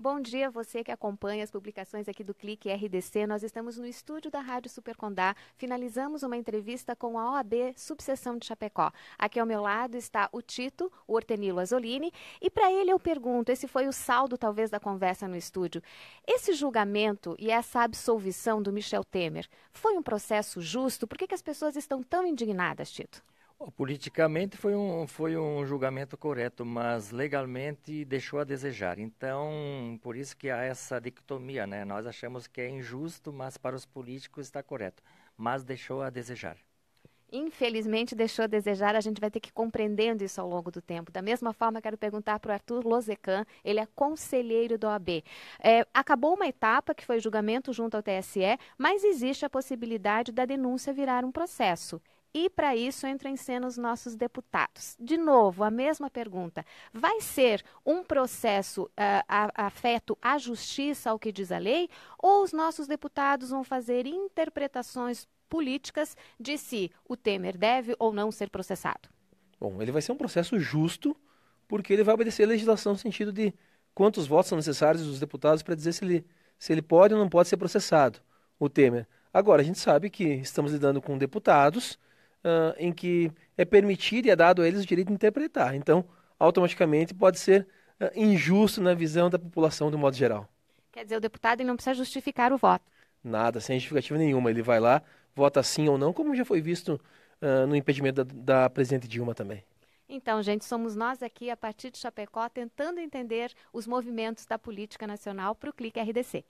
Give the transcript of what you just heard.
Bom dia você que acompanha as publicações aqui do Clique RDC. Nós estamos no estúdio da Rádio Supercondá. Finalizamos uma entrevista com a OAB Subseção de Chapecó. Aqui ao meu lado está o Tito, o Hortenilo Azolini, e para ele eu pergunto, esse foi o saldo talvez da conversa no estúdio. Esse julgamento e essa absolvição do Michel Temer foi um processo justo? Por que, que as pessoas estão tão indignadas, Tito? politicamente foi um, foi um julgamento correto, mas legalmente deixou a desejar. Então, por isso que há essa dicotomia, né? Nós achamos que é injusto, mas para os políticos está correto. Mas deixou a desejar. Infelizmente, deixou a desejar, a gente vai ter que ir compreendendo isso ao longo do tempo. Da mesma forma, quero perguntar para o Arthur Lozecan, ele é conselheiro do OAB. É, acabou uma etapa que foi julgamento junto ao TSE, mas existe a possibilidade da denúncia virar um processo. E para isso entram em cena os nossos deputados. De novo, a mesma pergunta. Vai ser um processo uh, afeto à justiça, ao que diz a lei, ou os nossos deputados vão fazer interpretações políticas de se o Temer deve ou não ser processado? Bom, ele vai ser um processo justo, porque ele vai obedecer a legislação no sentido de quantos votos são necessários dos deputados para dizer se ele, se ele pode ou não pode ser processado, o Temer. Agora, a gente sabe que estamos lidando com deputados uh, em que é permitido e é dado a eles o direito de interpretar. Então, automaticamente pode ser uh, injusto na visão da população do modo geral. Quer dizer, o deputado não precisa justificar o voto. Nada, sem justificativa nenhuma. Ele vai lá, vota sim ou não, como já foi visto uh, no impedimento da, da presidente Dilma também. Então, gente, somos nós aqui, a partir de Chapecó, tentando entender os movimentos da política nacional para o Clique RDC.